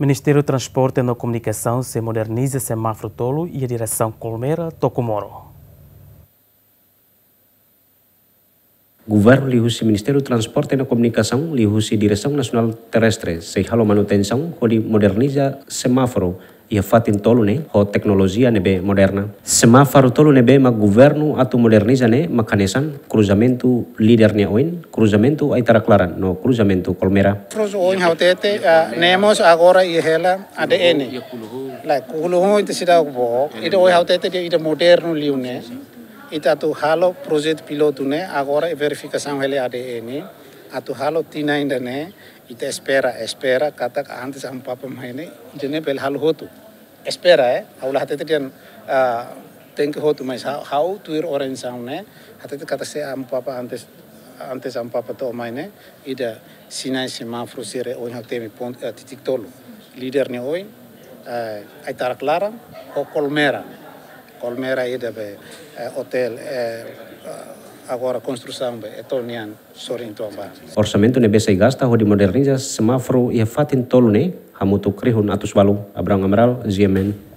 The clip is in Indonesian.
Ministério do Transporte e da Comunicação se moderniza Semáforo Tolo e a direção Colmeira Tocumoro. Governo lihusi Ministério do Transporte e da Comunicação lihusi Direção Nacional Terrestre se manutenção holi moderniza semáforo ia fatin tolu tolune ho teknologia be moderna. Semafar tolu nebe ma governu atu modernizane ma kanesan cruzamentu lidernya oin, cruzamentu ai claran, no cruzamentu colmera. Cruz oin tete, nemos agora i hela ADN. La kuluhu itu sida bo, itu oin tete dia itu modernu liune. Itu atu halo proyek pilotune agora verifikasi hele ADN atau halo tina ne ita espera espera katak antes am papa mahine jene bel halu hotu. Espera eh aula hatete uh, tenke hotu mais how tuir ir oren ne hatete kata se am papa antes antes am papa to ne ida sinai ma frusire oin hatemi pont titik tolu. Leader ne oin ai tarak lara ho kolmera. Kolmera ida be hotel agora construção é tonian sorin tuamba orçamento ne besa gasta ho di moderniza semafro ia fatin tolune hamutu krihun atus balu abrang Amaral, ziemen